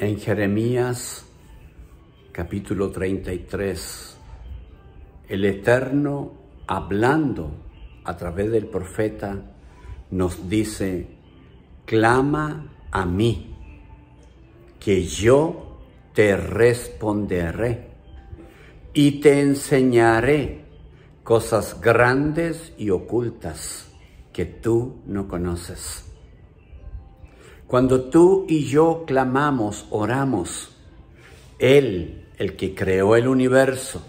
en Jeremías capítulo 33, el Eterno hablando a través del profeta nos dice, clama a mí, que yo te responderé y te enseñaré cosas grandes y ocultas que tú no conoces. Cuando tú y yo clamamos, oramos, Él, el que creó el universo,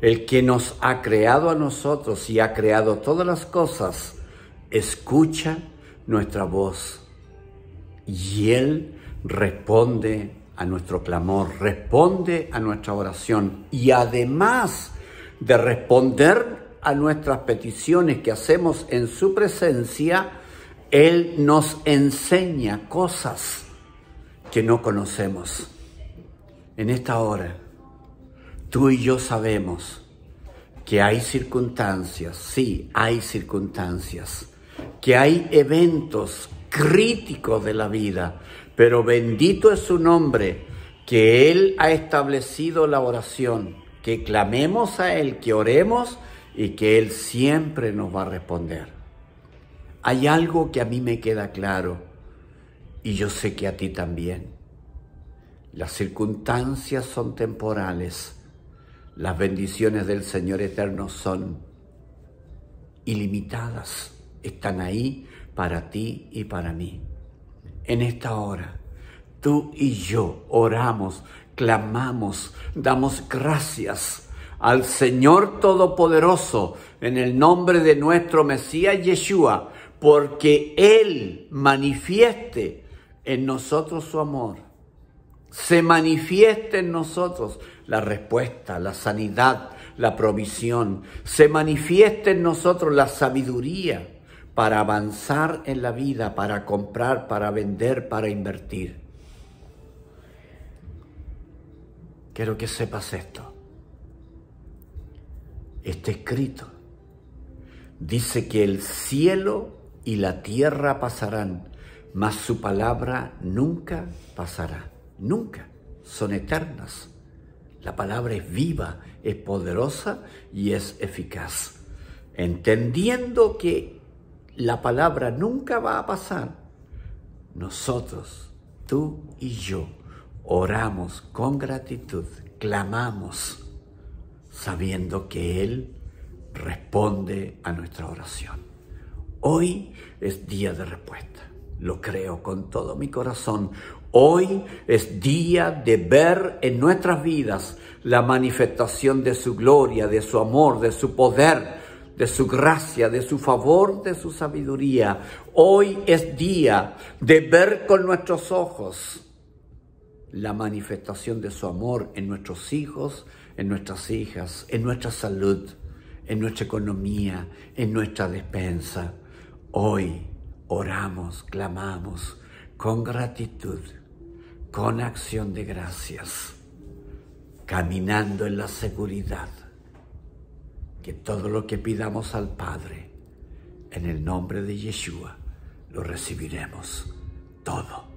el que nos ha creado a nosotros y ha creado todas las cosas, escucha nuestra voz y Él responde a nuestro clamor, responde a nuestra oración y además de responder a nuestras peticiones que hacemos en su presencia, él nos enseña cosas que no conocemos. En esta hora, tú y yo sabemos que hay circunstancias, sí, hay circunstancias, que hay eventos críticos de la vida, pero bendito es su nombre, que Él ha establecido la oración, que clamemos a Él, que oremos y que Él siempre nos va a responder hay algo que a mí me queda claro y yo sé que a ti también. Las circunstancias son temporales, las bendiciones del Señor eterno son ilimitadas, están ahí para ti y para mí. En esta hora, tú y yo oramos, clamamos, damos gracias al Señor Todopoderoso en el nombre de nuestro Mesías Yeshua porque Él manifieste en nosotros su amor, se manifieste en nosotros la respuesta, la sanidad, la provisión, se manifieste en nosotros la sabiduría para avanzar en la vida, para comprar, para vender, para invertir. Quiero que sepas esto. Está escrito dice que el cielo y la tierra pasarán, mas su palabra nunca pasará, nunca. Son eternas. La palabra es viva, es poderosa y es eficaz. Entendiendo que la palabra nunca va a pasar, nosotros, tú y yo, oramos con gratitud, clamamos, sabiendo que Él responde a nuestra oración. Hoy es día de respuesta. Lo creo con todo mi corazón. Hoy es día de ver en nuestras vidas la manifestación de su gloria, de su amor, de su poder, de su gracia, de su favor, de su sabiduría. Hoy es día de ver con nuestros ojos la manifestación de su amor en nuestros hijos, en nuestras hijas, en nuestra salud, en nuestra economía, en nuestra despensa. Hoy oramos, clamamos con gratitud, con acción de gracias, caminando en la seguridad que todo lo que pidamos al Padre, en el nombre de Yeshua, lo recibiremos todo.